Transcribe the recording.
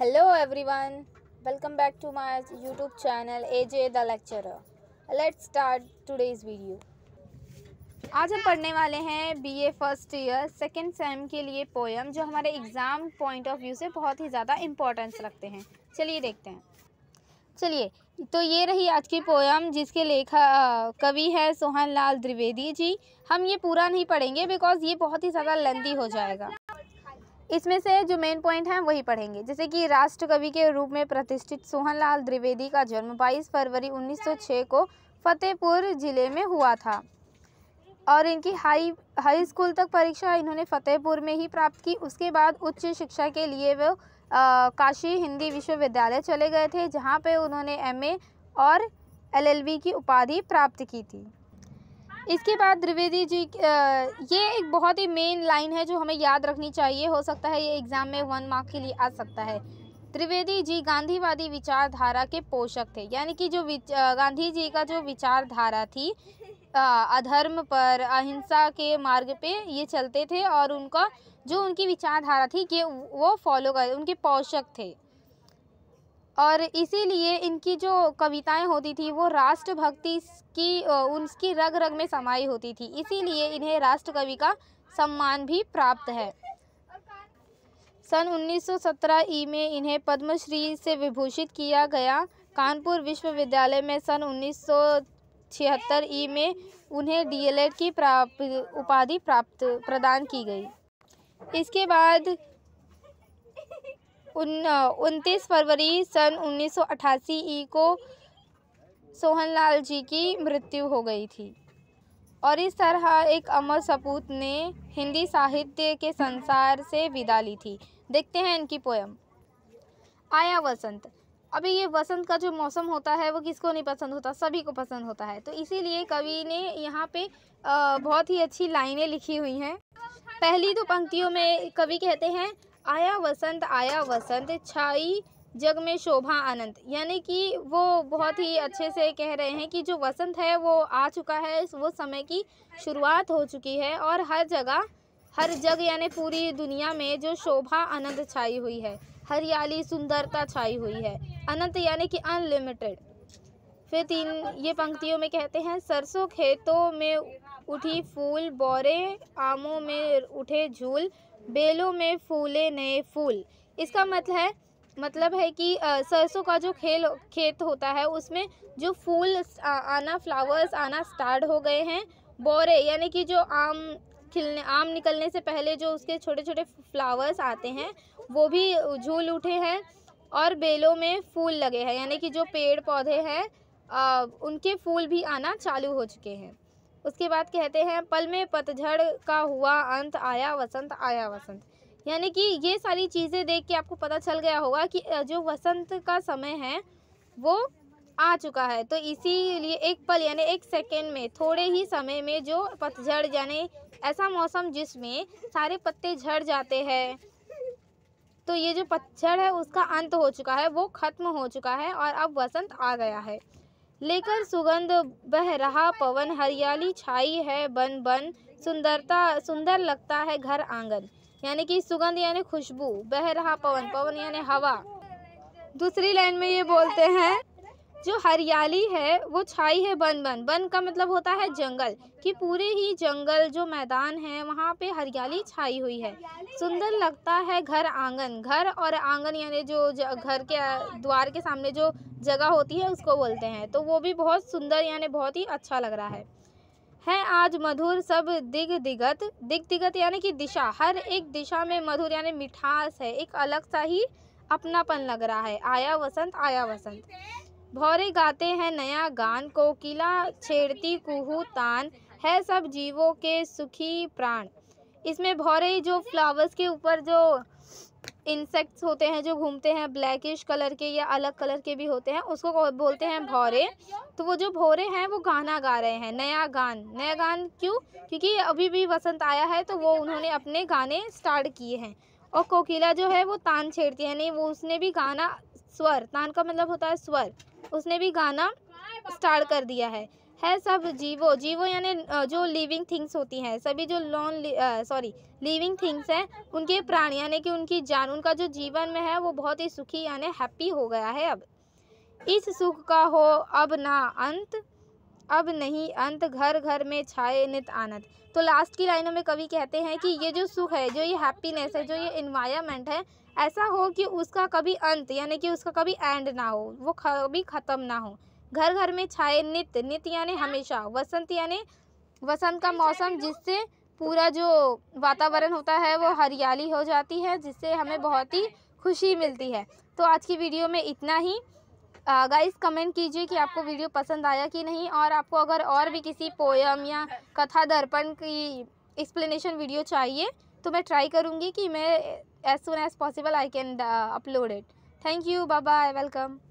Hello welcome back to to YouTube channel A J the lecture let's start today's video आज हम पढ़ने वाले हैं BA first year second sem के लिए पोएम जो हमारे एग्ज़ाम पॉइंट ऑफ व्यू से बहुत ही ज़्यादा इम्पोर्टेंस रखते हैं चलिए देखते हैं चलिए तो ये रही आज की पोयम जिसके लेखा कवि है सोहन लाल द्विवेदी जी हम ये पूरा नहीं पढ़ेंगे बिकॉज़ ये बहुत ही ज़्यादा लेंदी हो जाएगा इसमें से जो मेन पॉइंट हैं वही पढ़ेंगे जैसे कि राष्ट्र कवि के रूप में प्रतिष्ठित सोहनलाल द्विवेदी का जन्म 22 फरवरी 1906 को फतेहपुर जिले में हुआ था और इनकी हाई हाई स्कूल तक परीक्षा इन्होंने फतेहपुर में ही प्राप्त की उसके बाद उच्च शिक्षा के लिए वो आ, काशी हिंदी विश्वविद्यालय चले गए थे जहाँ पे उन्होंने एमए और एलएलबी की उपाधि प्राप्त की थी इसके बाद द्विवेदी जी ये एक बहुत ही मेन लाइन है जो हमें याद रखनी चाहिए हो सकता है ये एग्ज़ाम में वन मार्क के लिए आ सकता है त्रिवेदी जी गांधीवादी विचारधारा के पोषक थे यानी कि जो गांधी जी का जो विचारधारा थी अधर्म पर अहिंसा के मार्ग पे ये चलते थे और उनका जो उनकी विचारधारा थी कि वो फॉलो कर उनके पोषक थे और इसीलिए इनकी जो कविताएं होती थी वो राष्ट्र भक्ति की उनकी रग रग में समाई होती थी इसीलिए इन्हें राष्ट्र कवि का सम्मान भी प्राप्त है सन 1917 ई में इन्हें पद्मश्री से विभूषित किया गया कानपुर विश्वविद्यालय में सन 1976 ई में उन्हें डीएलएड की प्राप्त उपाधि प्राप्त प्रदान की गई इसके बाद उन उनतीस फरवरी सन 1988 ई को सोहनलाल जी की मृत्यु हो गई थी और इस तरह एक अमर सपूत ने हिंदी साहित्य के संसार से विदा ली थी देखते हैं इनकी पोयम आया वसंत अभी ये वसंत का जो मौसम होता है वो किसको नहीं पसंद होता सभी को पसंद होता है तो इसीलिए कवि ने यहाँ पे बहुत ही अच्छी लाइनें लिखी हुई हैं पहली दो तो पंक्तियों में कवि कहते हैं आया वसंत आया वसंत छाई जग में शोभा आनंद यानी कि वो बहुत ही अच्छे से कह रहे हैं कि जो वसंत है वो आ चुका है वो समय की शुरुआत हो चुकी है और हर जगह हर जग यानी पूरी दुनिया में जो शोभा आनंद छाई हुई है हरियाली सुंदरता छाई हुई है अनंत यानी कि अनलिमिटेड फिर तीन ये पंक्तियों में कहते हैं सरसों खेतों में उठी फूल बोरे आमों में उठे झूल बेलों में फूले नए फूल इसका मतलब है मतलब है कि सरसों का जो खेल खेत होता है उसमें जो फूल आना फ्लावर्स आना स्टार्ट हो गए हैं बोरे यानी कि जो आम खिलने आम निकलने से पहले जो उसके छोटे छोटे फ्लावर्स आते हैं वो भी झूल उठे हैं और बेलों में फूल लगे हैं यानी कि जो पेड़ पौधे हैं उनके फूल भी आना चालू हो चुके हैं उसके बाद कहते हैं पल में पतझड़ का हुआ अंत आया वसंत आया वसंत यानी कि ये सारी चीज़ें देख के आपको पता चल गया होगा कि जो वसंत का समय है वो आ चुका है तो इसीलिए एक पल यानी एक सेकेंड में थोड़े ही समय में जो पतझड़ यानी ऐसा मौसम जिसमें सारे पत्ते झड़ जाते हैं तो ये जो पतझड़ है उसका अंत हो चुका है वो ख़त्म हो चुका है और अब वसंत आ गया है लेकर सुगंध बह रहा पवन हरियाली छाई है बन बन सुंदरता सुंदर लगता है घर आंगन यानी कि सुगंध यानी खुशबू बह रहा पवन पवन यानी हवा दूसरी लाइन में ये बोलते हैं जो हरियाली है वो छाई है बन बन बन का मतलब होता है जंगल कि पूरे ही जंगल जो मैदान है वहाँ पे हरियाली छाई हुई है सुंदर लगता है घर आंगन घर और आंगन यानी जो घर के द्वार के सामने जो जगह होती है उसको बोलते हैं तो वो भी बहुत सुंदर यानी बहुत ही अच्छा लग रहा है है आज मधुर सब दिग दिगत दिग दिगत यानी कि दिशा हर एक दिशा में मधुर यानी मिठास है एक अलग सा ही अपनापन लग रहा है आया वसंत आया वसंत भौरे गाते हैं नया गान कोकिला छेड़ती कुहू तान है सब जीवों के सुखी प्राण इसमें भौरे जो फ्लावर्स के ऊपर जो इंसेक्ट्स होते हैं जो घूमते हैं ब्लैकिश कलर के या अलग कलर के भी होते हैं उसको बोलते हैं भौरे तो वो जो भौरे हैं वो गाना गा रहे हैं नया गान नया गान क्यों क्योंकि अभी भी वसंत आया है तो वो उन्होंने अपने गाने स्टार्ट किए हैं और कोकिला जो है वो तान छेड़ती है नहीं वो उसने भी गाना स्वर तान का मतलब होता है स्वर उसने भी गाना स्टार्ट कर दिया है है सब जीवो जीवो यानी जो लिविंग थिंग्स होती हैं सभी जो लॉन सॉरी लिविंग थिंग्स हैं उनके प्राण यानी कि उनकी जान उनका जो जीवन में है वो बहुत ही सुखी यानी हैप्पी हो गया है अब इस सुख का हो अब ना अंत अब नहीं अंत घर घर में छाए नित आनंद तो लास्ट की लाइनों में कवि कहते हैं कि ये जो सुख है जो ये हैप्पीनेस है जो ये इन्वायरमेंट है ऐसा हो कि उसका कभी अंत यानी कि उसका कभी एंड ना हो वो कभी ख़त्म ना हो घर घर में छाए नित्य नित्य यानी हमेशा वसंत यानी वसंत का मौसम जिससे पूरा जो वातावरण होता है वो हरियाली हो जाती है जिससे हमें बहुत ही खुशी मिलती है तो आज की वीडियो में इतना ही गाइस कमेंट कीजिए कि आपको वीडियो पसंद आया कि नहीं और आपको अगर और भी किसी पोयम या कथा दर्पण की एक्सप्लेनेशन वीडियो चाहिए तो मैं ट्राई करूँगी कि मैं as soon as possible I can upload it thank you bye bye welcome